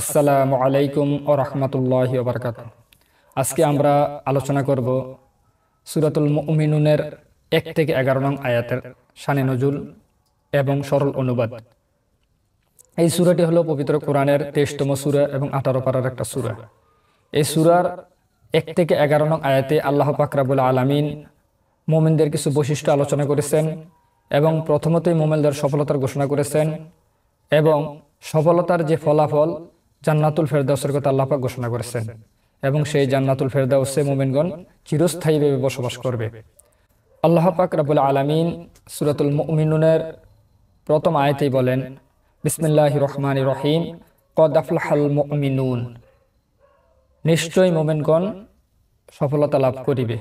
আসসালামু আলাইকুম ও রহমতুল্লাহ ওবরকাত আজকে আমরা আলোচনা করব সুরাতুল মিনুনের এক থেকে এগারো নং আয়াতের সানে নজুল এবং সরল অনুবাদ এই সুরাটি হলো পবিত্র কোরআনের তেইশতম সুরা এবং আঠারো পারার একটা সুরা এই সুরার এক থেকে এগারো নং আয়াতে আল্লাহ পাকরাবুল আলমিন মোমেনদের কিছু বৈশিষ্ট্য আলোচনা করেছেন এবং প্রথমতেই মোমেনদের সফলতার ঘোষণা করেছেন এবং সফলতার যে ফলাফল জান্নাতুল ফেরদাউসের কথা আল্লাপাক ঘোষণা করেছেন এবং সেই জান্নাতুল ফেরদাউসে মোমিনগণ চিরস্থায়ীভাবে বসবাস করবে আল্লাহ পাক রাবুল আলমিন সুরাতুল মমিনুনের প্রথম আয়তেই বলেন বিসমিল্লাহ রহমান রহিম কদাফুল মমিনুন মুমিনুন নিশ্চয় মোমেনগণ সফলতা লাভ করিবে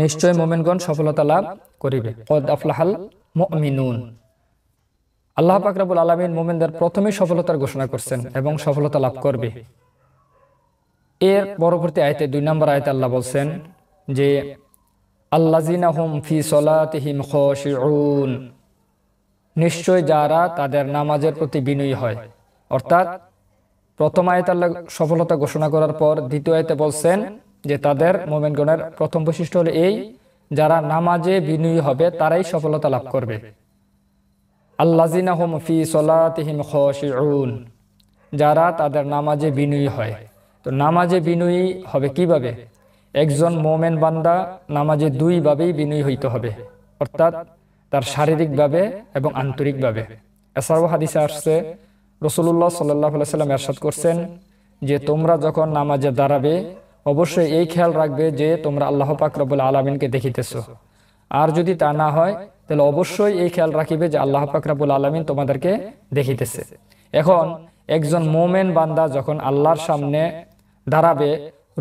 নিশ্চয় মোমেনগণ সফলতা লাভ করিবে কদ আফলাহাল মুমিনুন আল্লাহ পাকরাবুল আলমিন মোমেনদের প্রথমে সফলতার ঘোষণা করছেন এবং সফলতা লাভ করবে এর পরবর্তী আয়তে দুই নম্বর আয়তে আল্লাহ বলছেন যে আল্লাজিনা হোম ফি সলাতিহিম খুন নিশ্চয় যারা তাদের নামাজের প্রতি বিনয়ী হয় অর্থাৎ প্রথম আয়তে আল্লাহ সফলতা ঘোষণা করার পর দ্বিতীয় আয়তে বলছেন যে তাদের মোমেনগণের প্রথম বৈশিষ্ট্য হলো এই যারা নামাজে বিনয়ী হবে তারাই সফলতা লাভ করবে আল্লাহ ফি সলাতহিম খসিউন যারা তাদের নামাজে বিনয়ী হয় তো নামাজে বিনয়ী হবে কিভাবে একজন মোমেন বান্দা নামাজে দুইভাবেই বিনয়ী হইতে হবে অর্থাৎ তার শারীরিকভাবে এবং আন্তরিকভাবে এছাড়াও হাদিসে আসছে রসুল্লাহ সাল্লাহ সাল্লাম এরশাদ করছেন যে তোমরা যখন নামাজে দাঁড়াবে অবশ্যই এই খেয়াল রাখবে যে তোমরা আল্লাহ পাক রবুল আলমিনকে দেখিতেছ আর যদি তা না হয় তাহলে অবশ্যই এই খেয়াল রাখিবে যে আল্লাহ ফাকরাবুল আলমিন তোমাদেরকে দেখিতেছে এখন একজন মোমেন বান্দা যখন আল্লাহর সামনে দাঁড়াবে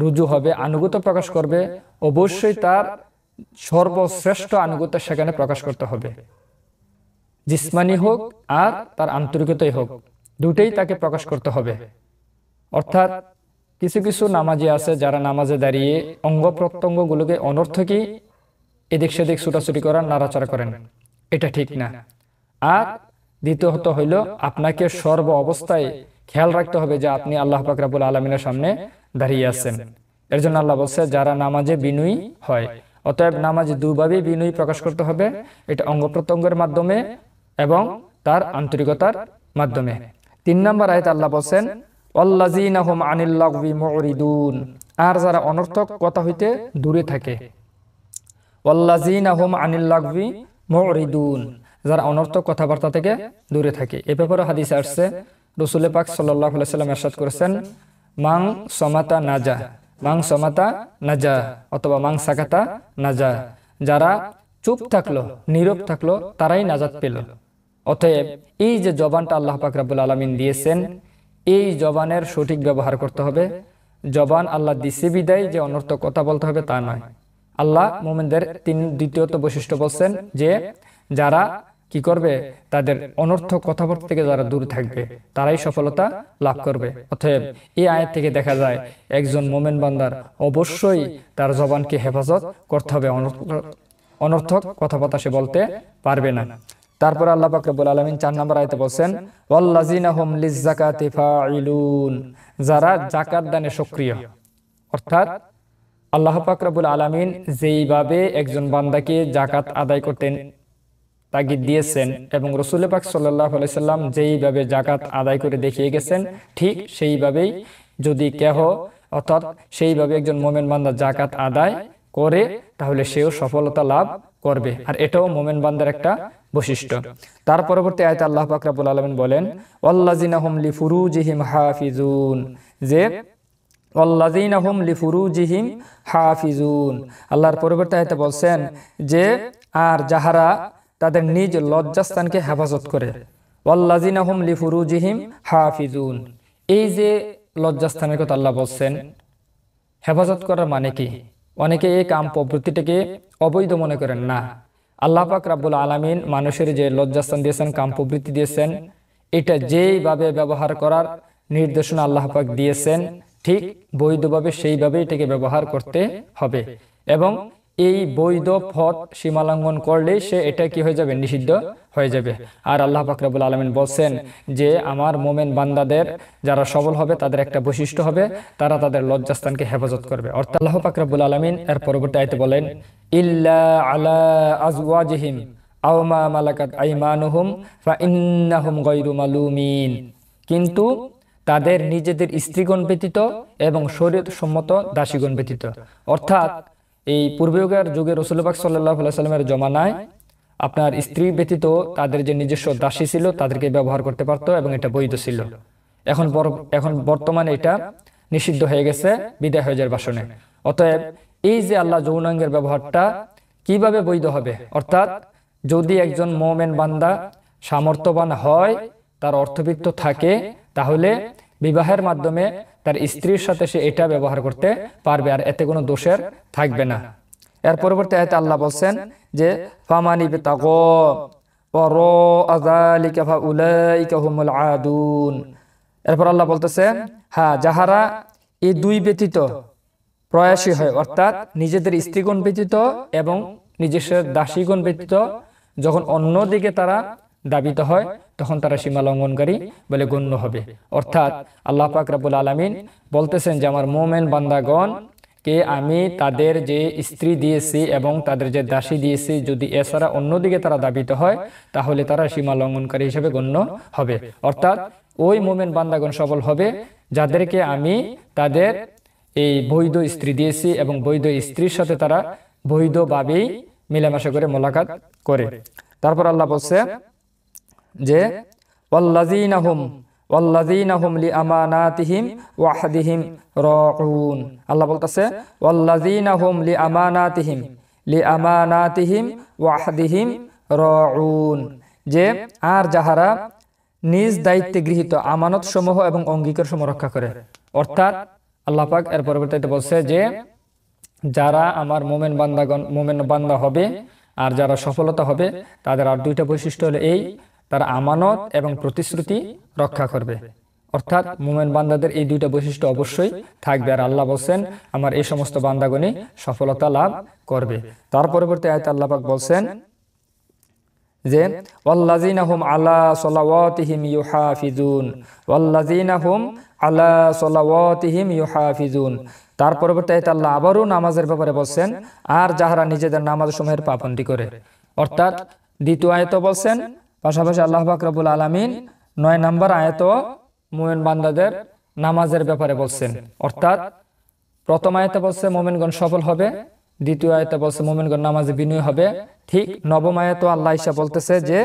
রুজু হবে আনুগত্য প্রকাশ করবে অবশ্যই তার সর্বশ্রেষ্ঠ আনুগত্য সেখানে প্রকাশ করতে হবে জিসমানি হোক আর তার আন্তরিকতাই হোক দুটেই তাকে প্রকাশ করতে হবে অর্থাৎ কিছু কিছু নামাজি আছে যারা নামাজে দাঁড়িয়ে অঙ্গ প্রত্যঙ্গগুলোকে অনর্থকই এদিক সেদিক ছুটাছুটি করার নাড়াচাড়া করেন এটা ঠিক না আর দ্বিতীয়ত হইল আপনাকে সর্ব অবস্থায় খেয়াল রাখতে হবে যে আপনি আল্লাহ পাকরাবুল আলমিনের সামনে দাঁড়িয়ে আছেন এর জন্য আল্লাহ বলছে যারা নামাজে বিনয়ী হয় অতএব নামাজে দুভাবে বিনয়ী প্রকাশ করতে হবে এটা অঙ্গ প্রত্যঙ্গের মাধ্যমে এবং তার আন্তরিকতার মাধ্যমে তিন নম্বর আয়ত আল্লাহ বলছেন আর যারা অনর্থক কথা হইতে দূরে থাকে আহম যারা অনর্থ কথাবার্তা থেকে দূরে থাকে এ ব্যাপারে হাদিস আসছে রসুল পাক সাল্লাম এরশাদ করেছেন মাং সমাতা নাজা মাং সমাতা নাজা অথবা মাং সাকাতা নাজা যারা চুপ থাকলো নীরব থাকলো তারাই নাজাদ পেল অতএব এই যে জবানটা আল্লাহ পাক রাবুল আলমিন দিয়েছেন এই জবানের সঠিক ব্যবহার করতে হবে জবান আল্লাহ দিছে বিদায় যে অনর্থ কথা বলতে হবে তা নয় আল্লাহ মোমেনদের তিন দ্বিতীয়ত বৈশিষ্ট্য বলছেন যে যারা কি করবে তাদের অনর্থ কথাবার্তা থেকে যারা দূর থাকবে তারাই সফলতা লাভ করবে অতএব এই আয়ের থেকে দেখা যায় একজন মোমেন বান্দার অবশ্যই তার জবানকে হেফাজত করতে হবে অনর্থক কথাবার্তা সে বলতে পারবে না তারপর আল্লাহ পাকরবুল আলমিন চার নম্বর আয়তে বলছেন যারা জাকাত দানে সক্রিয় অর্থাৎ আল্লাহ পাকরাবুল আলমিন যেইভাবে একজন বান্দাকে জাকাত আদায় করতেন তাগিদ দিয়েছেন এবং রসুল পাক সাল্লাহ আলাইসাল্লাম যেইভাবে জাকাত আদায় করে দেখিয়ে গেছেন ঠিক সেইভাবেই যদি কেহ অর্থাৎ সেইভাবে একজন মোমেন বান্দা জাকাত আদায় করে তাহলে সেও সফলতা লাভ করবে আর এটাও মোমেন বান্দার একটা বৈশিষ্ট্য তার পরবর্তী আয়তে আল্লাহ পাকরাবুল আলমিন বলেন ওল্লাজিনাহমলি ফুরুজিহিম হাফিজুন যে অল্লাদিন আহম লিফুরুজিহিম হাফিজুন আল্লাহর পরিবর্তে বলছেন যে আর যাহারা তাদের নিজ লজ্জাস্থানকে হেফাজত করে অল্লাজিন আহম লিফুরুজিহিম হাফিজুন এই যে লজ্জাস্থানের কথা আল্লাহ বলছেন হেফাজত করার মানে কি অনেকে এই কাম প্রবৃত্তিটাকে অবৈধ মনে করেন না আল্লাহ পাক রাব্বুল আলমিন মানুষের যে লজ্জাস্থান দিয়েছেন কাম প্রবৃত্তি দিয়েছেন এটা যেইভাবে ব্যবহার করার নির্দেশনা আল্লাহ পাক দিয়েছেন ঠিক বৈধভাবে সেইভাবে এটাকে ব্যবহার করতে হবে এবং এই বৈধ পথ সীমালঙ্ঘন করলে সে এটা কি হয়ে যাবে নিষিদ্ধ হয়ে যাবে আর আল্লাহ ফাকরাবুল আলমিন বলছেন যে আমার মোমেন বান্দাদের যারা সবল হবে তাদের একটা বৈশিষ্ট্য হবে তারা তাদের লজ্জাস্থানকে হেফাজত করবে অর্থাৎ আল্লাহ ফাকরাবুল আলমিন এর পরবর্তী আয়তে বলেন ইল্লা আলা আজওয়াজিহিম আওমা মালাকাত আইমানুহুম ফা ইন্নাহুম গায়রু মালুমিন কিন্তু তাদের নিজেদের স্ত্রীগণ ব্যতীত এবং শরীর সম্মত দাসীগণ ব্যতীত অর্থাৎ এই পূর্বের যুগে রসুলবাক সাল্লাহ সাল্লামের জমানায় আপনার স্ত্রী ব্যতীত তাদের যে নিজস্ব দাসী ছিল তাদেরকে ব্যবহার করতে পারত এবং এটা বৈধ ছিল এখন এখন বর্তমানে এটা নিষিদ্ধ হয়ে গেছে বিদায় হয়ে যাওয়ার বাসনে অতএব এই যে আল্লাহ যৌনাঙ্গের ব্যবহারটা কিভাবে বৈধ হবে অর্থাৎ যদি একজন মোমেন বান্দা সামর্থ্যবান হয় তার অর্থবিত্ত থাকে তাহলে বিবাহের মাধ্যমে তার স্ত্রীর সাথে সে এটা ব্যবহার করতে পারবে আর এতে কোনো দোষের থাকবে না এর পরবর্তী আয়তে আল্লাহ বলছেন যে ফামানি আদুন এরপর আল্লাহ বলতেছেন হ্যাঁ যাহারা এই দুই ব্যতীত প্রয়াসী হয় অর্থাৎ নিজেদের স্ত্রীগণ ব্যতীত এবং নিজস্ব দাসীগণ ব্যতীত যখন অন্যদিকে তারা দাবিত হয় তখন তারা সীমা লঙ্ঘনকারী বলে গণ্য হবে অর্থাৎ আল্লাহ পাক রাবুল আলমিন বলতেছেন যে আমার মোমেন বান্দাগণ কে আমি তাদের যে স্ত্রী দিয়েছি এবং তাদের যে দাসী দিয়েছি যদি এছাড়া অন্যদিকে তারা দাবিত হয় তাহলে তারা সীমা লঙ্ঘনকারী হিসেবে গণ্য হবে অর্থাৎ ওই মোমেন বান্দাগণ সবল হবে যাদেরকে আমি তাদের এই বৈধ স্ত্রী দিয়েছি এবং বৈধ স্ত্রীর সাথে তারা বৈধভাবেই মিলামেশা করে মোলাকাত করে তারপর আল্লাহ বলছে যে আহম লি ওয়াহাদিহিম আল্লাহ লি ওয়াহাদিহিম যে আর যাহারা নিজ দায়িত্বে গৃহীত আমানত সমূহ এবং অঙ্গীকার সমূহ রক্ষা করে অর্থাৎ আল্লাহ এর পরবর্তীতে বলছে যে যারা আমার মোমেন বান্দাগণ মোমেন বান্দা হবে আর যারা সফলতা হবে তাদের আর দুইটা বৈশিষ্ট্য হলো এই তার আমানত এবং প্রতিশ্রুতি রক্ষা করবে অর্থাৎ মোমেন বান্দাদের এই দুইটা বৈশিষ্ট্য অবশ্যই থাকবে আর আল্লাহ বলছেন আমার এই সমস্ত বান্দাগণে সফলতা লাভ করবে তার পরবর্তী আয়তা আল্লাপাক বলছেন যে ওয়াল্লাজিনাহুম আলা সলাওয়াতিহিম ইউহাফিজুন ওয়াল্লাজিনাহুম আলা সলাওয়াতিহিম ইউহাফিজুন তার পরবর্তী আয়তা আল্লাহ আবারও নামাজের ব্যাপারে বলছেন আর যাহারা নিজেদের নামাজ সময়ের পাবন্দি করে অর্থাৎ দ্বিতীয় আয়ত বলছেন পাশাপাশি আল্লাহ বাকরবুল আলমিন নয় নম্বর আয়ত মোমেন বান্দাদের নামাজের ব্যাপারে বলছেন অর্থাৎ প্রথম আয়তে বলছে মোমেনগণ সফল হবে দ্বিতীয় আয়তে বলছে মোমেনগণ নামাজে বিনয় হবে ঠিক নবম আয়ত আল্লাহ ইসা বলতেছে যে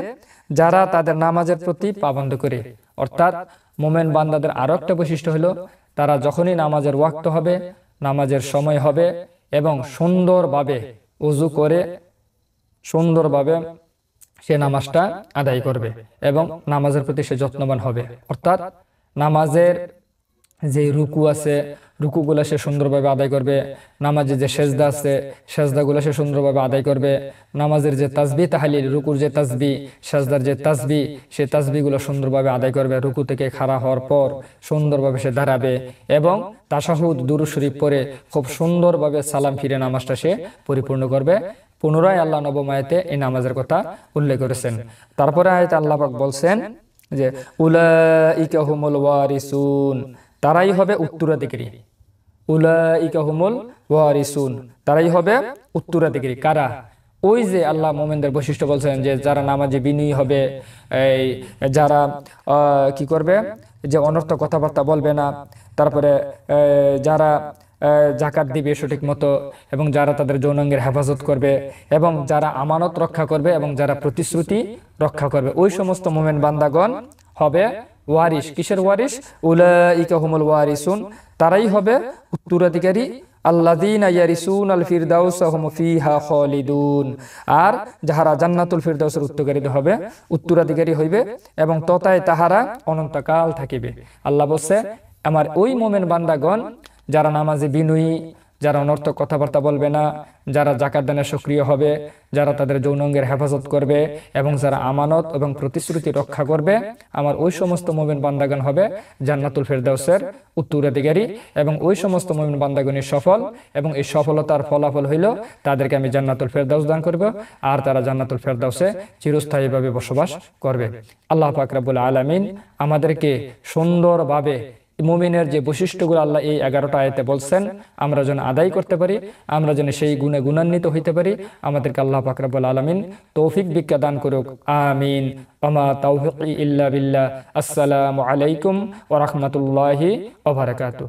যারা তাদের নামাজের প্রতি পাবন্দ করে অর্থাৎ মোমেন বান্দাদের আরও একটা বৈশিষ্ট্য হলো তারা যখনই নামাজের ওয়াক্ত হবে নামাজের সময় হবে এবং সুন্দরভাবে উজু করে সুন্দরভাবে সে নামাজটা আদায় করবে এবং নামাজের প্রতি সে যত্নবান হবে অর্থাৎ নামাজের যে রুকু আছে রুকুগুলো সে সুন্দরভাবে আদায় করবে নামাজের যে সেজদা আছে সেজদাগুলো সে সুন্দরভাবে আদায় করবে নামাজের যে তাজবি তাহালি রুকুর যে তাজবি সেজদার যে তাজবি সে তাজবিগুলো সুন্দরভাবে আদায় করবে রুকু থেকে খাড়া হওয়ার পর সুন্দরভাবে সে দাঁড়াবে এবং তাসাহুদ দুরু শরীফ পরে খুব সুন্দরভাবে সালাম ফিরে নামাজটা সে পরিপূর্ণ করবে পুনরায় আল্লাহ নবমায়তে এই নামাজের কথা উল্লেখ করেছেন তারপরে আয়তে আল্লাহ বলছেন যে উলা হুমুল ওয়ারিসুন তারাই হবে উত্তরাধিকারী উলাইকাহুমুল ওয়ারিসুন তারাই হবে উত্তরাধিকারী কারা ওই যে আল্লাহ মোমেনদের বৈশিষ্ট্য বলছেন যে যারা নামাজে বিনয়ী হবে এই যারা কি করবে যে অনর্থ কথাবার্তা বলবে না তারপরে যারা জাকাত দিবে সঠিক মতো এবং যারা তাদের যৌনাঙ্গের হেফাজত করবে এবং যারা আমানত রক্ষা করবে এবং যারা প্রতিশ্রুতি রক্ষা করবে ওই সমস্ত মোমেন বান্দাগণ হবে ওয়ারিস কিসের ওয়ারিস উলাইকা হুমুল ওয়ারিসুন তারাই হবে উত্তরাধিকারী আল্লাদিনা ইয়ারিসুন আল ফিরদাউস হুম ফিহা খালিদুন আর যাহারা জান্নাতুল ফিরদাউসের উত্তরাধিকারী হবে উত্তরাধিকারী হইবে এবং ততায় তাহারা অনন্তকাল থাকিবে আল্লাহ বলছে আমার ওই মোমেন বান্দাগণ যারা নামাজে বিনয়ী যারা অনর্থক কথাবার্তা বলবে না যারা জাকাত দানে সক্রিয় হবে যারা তাদের যৌনঙ্গের হেফাজত করবে এবং যারা আমানত এবং প্রতিশ্রুতি রক্ষা করবে আমার ওই সমস্ত মোমিন বান্দাগান হবে জান্নাতুল ফেরদাউসের উত্তরাধিকারী এবং ওই সমস্ত মোমিন বান্দাগণই সফল এবং এই সফলতার ফলাফল হইল তাদেরকে আমি জান্নাতুল ফেরদাউস দান করব আর তারা জান্নাতুল ফেরদাউসে চিরস্থায়ীভাবে বসবাস করবে আল্লাহ পাকরাবুল আলমিন আমাদেরকে সুন্দরভাবে মোমিনের যে বৈশিষ্ট্যগুলো আল্লাহ এই এগারোটা আয়তে বলছেন আমরা যেন আদায় করতে পারি আমরা যেন সেই গুণে গুণান্বিত হইতে পারি আমাদেরকে আল্লাহ ফাকরাবুল আলমিন তৌফিক বিজ্ঞা দান করুক আমিন আমা তাউফিক ইল্লা বিল্লাহ আসসালামু আলাইকুম ওরহমতুল্লাহি ওবরাকাত